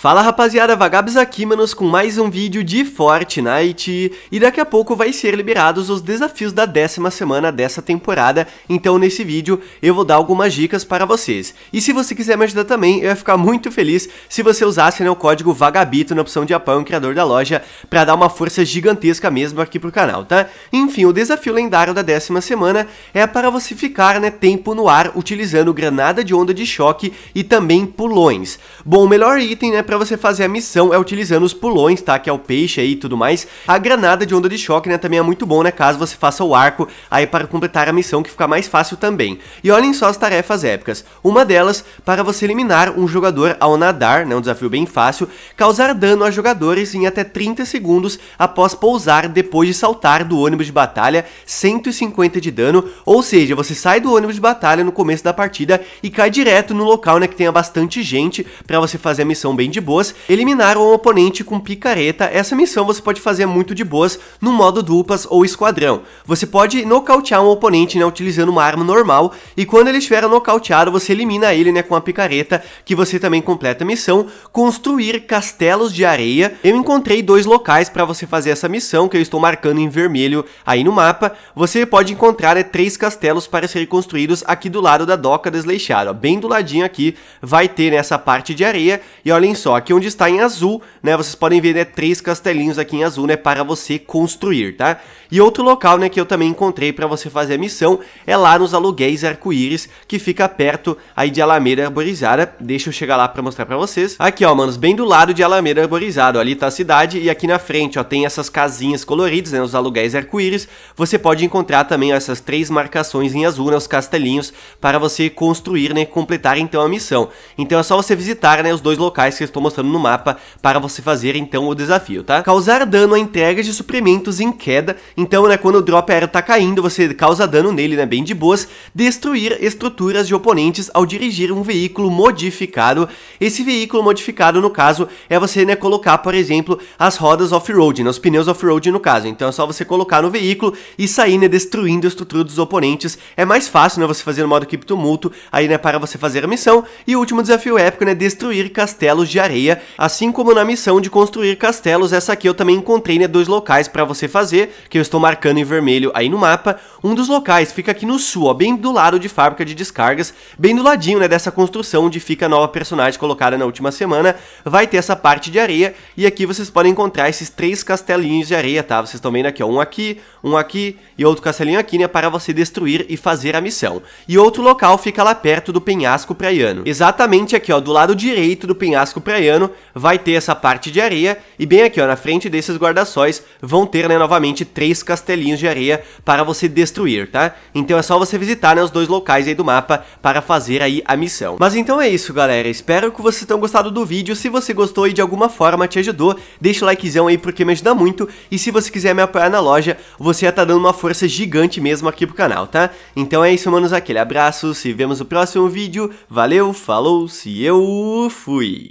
Fala rapaziada, Vagabos aqui, manos, com mais um vídeo de Fortnite e daqui a pouco vai ser liberados os desafios da décima semana dessa temporada, então nesse vídeo eu vou dar algumas dicas para vocês. E se você quiser me ajudar também, eu ia ficar muito feliz se você usasse né, o código VAGABITO na opção de apoio, criador da loja, para dar uma força gigantesca mesmo aqui pro canal, tá? Enfim, o desafio lendário da décima semana é para você ficar né, tempo no ar utilizando granada de onda de choque e também pulões. Bom, o melhor item né, para você fazer a missão é utilizando os pulões, tá? Que é o peixe aí e tudo mais. A granada de onda de choque, né? Também é muito bom, né? Caso você faça o arco aí para completar a missão, que fica mais fácil também. E olhem só as tarefas épicas. Uma delas, para você eliminar um jogador ao nadar, né? Um desafio bem fácil. Causar dano a jogadores em até 30 segundos após pousar depois de saltar do ônibus de batalha, 150 de dano. Ou seja, você sai do ônibus de batalha no começo da partida e cai direto no local, né? Que tenha bastante gente para você fazer a missão bem de de boas, eliminar um oponente com picareta. Essa missão você pode fazer muito de boas no modo duplas ou esquadrão. Você pode nocautear um oponente, né, utilizando uma arma normal, e quando ele estiver nocauteado, você elimina ele, né, com a picareta, que você também completa a missão, construir castelos de areia. Eu encontrei dois locais para você fazer essa missão, que eu estou marcando em vermelho aí no mapa. Você pode encontrar né, três castelos para serem construídos aqui do lado da doca desleixada, bem do ladinho aqui vai ter nessa né, parte de areia, e olhem só, aqui onde está em azul, né, vocês podem ver, né, três castelinhos aqui em azul, né, para você construir, tá? E outro local, né, que eu também encontrei para você fazer a missão é lá nos aluguéis arco-íris, que fica perto aí de Alameda Arborizada. Deixa eu chegar lá para mostrar para vocês. Aqui, ó, manos, bem do lado de Alameda Arborizada, ali tá a cidade e aqui na frente, ó, tem essas casinhas coloridas, né, os aluguéis arco-íris. Você pode encontrar também ó, essas três marcações em azul, né, os castelinhos para você construir, né, completar então a missão. Então é só você visitar, né, os dois locais que estão tô mostrando no mapa para você fazer então o desafio, tá? Causar dano a entrega de suprimentos em queda, então né, quando o drop aéreo tá caindo, você causa dano nele, né, bem de boas. Destruir estruturas de oponentes ao dirigir um veículo modificado. Esse veículo modificado, no caso, é você né, colocar, por exemplo, as rodas off-road, né, os pneus off-road no caso. Então é só você colocar no veículo e sair né, destruindo a estrutura dos oponentes. É mais fácil né, você fazer no modo equipe tumulto, aí né, para você fazer a missão. E o último desafio épico, né, destruir castelos de areia areia, assim como na missão de construir castelos, essa aqui eu também encontrei né, dois locais para você fazer, que eu estou marcando em vermelho aí no mapa. Um dos locais fica aqui no sul, ó, bem do lado de fábrica de descargas, bem do ladinho né, dessa construção onde fica a nova personagem colocada na última semana, vai ter essa parte de areia, e aqui vocês podem encontrar esses três castelinhos de areia, tá? Vocês estão vendo aqui, ó, um aqui, um aqui e outro castelinho aqui, né, para você destruir e fazer a missão. E outro local fica lá perto do penhasco praiano, exatamente aqui, ó, do lado direito do penhasco praiano, praiano vai ter essa parte de areia e bem aqui ó, na frente desses guarda-sóis vão ter né, novamente três castelinhos de areia para você destruir, tá? Então é só você visitar né, os dois locais aí do mapa para fazer aí a missão. Mas então é isso galera, espero que vocês tenham gostado do vídeo, se você gostou e de alguma forma te ajudou, deixa o likezão aí porque me ajuda muito e se você quiser me apoiar na loja, você já tá dando uma força gigante mesmo aqui pro canal, tá? Então é isso manos, aquele abraço, se vemos no próximo vídeo, valeu, falou, se eu fui!